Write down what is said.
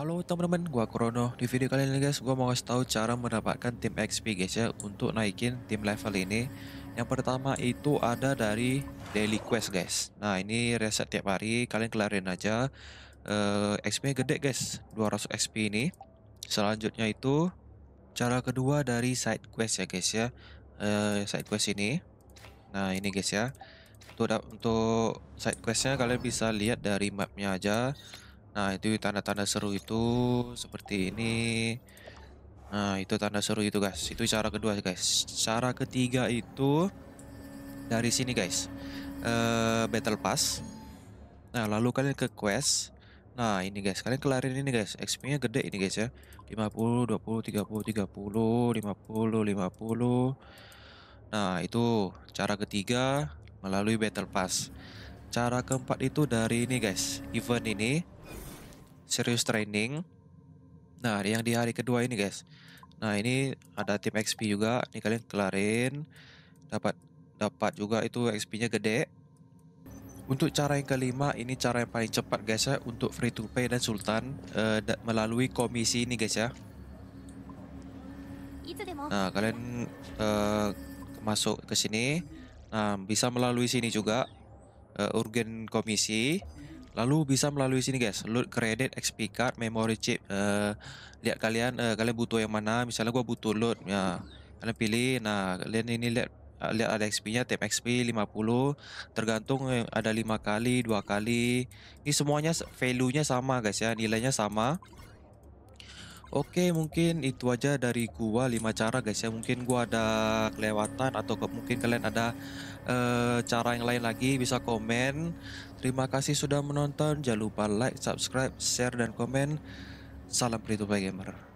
Halo teman-teman, gua Krono. Di video kali ini guys, gua mau kasih tahu cara mendapatkan tim XP guys ya untuk naikin tim level ini. Yang pertama itu ada dari daily quest guys. Nah, ini reset tiap hari, kalian kelarin aja. Uh, eh, XP gede guys, 200 XP ini. Selanjutnya itu cara kedua dari side quest ya guys ya. Uh, side quest ini. Nah, ini guys ya. Untuk untuk side questnya kalian bisa lihat dari mapnya aja. Nah, itu tanda-tanda seru itu seperti ini. Nah, itu tanda seru itu, guys. Itu cara kedua, guys. Cara ketiga itu dari sini, guys. Uh, battle Pass. Nah, lalu kalian ke quest. Nah, ini guys, kalian kelarin ini guys. XP-nya gede ini guys ya. 50, 20, 30, 30, 50, 50. Nah, itu cara ketiga melalui battle pass. Cara keempat itu dari ini guys, event ini serius training. Nah, yang di hari kedua ini, guys. Nah, ini ada tim XP juga. Ini kalian kelarin dapat dapat juga itu XP-nya gede. Untuk cara yang kelima, ini cara yang paling cepat guys ya untuk free to play dan sultan uh, melalui komisi ini guys ya. Nah, kalian uh, masuk ke sini. Nah, bisa melalui sini juga uh, urgen komisi. Lalu bisa melalui sini guys, load kredit, XP card, memory chip. Uh, lihat kalian uh, kalian butuh yang mana. Misalnya gua butuh load ya. Kalian pilih. Nah, kalian ini lihat eh, lihat ada XP-nya, tab XP 50. Tergantung ada lima kali, dua kali. Ini semuanya value-nya sama guys ya, nilainya sama. Oke mungkin itu aja dari gua lima cara guys ya mungkin gua ada kelewatan atau ke mungkin kalian ada uh, cara yang lain lagi bisa komen terima kasih sudah menonton jangan lupa like subscribe share dan komen salam Free to Play Gamer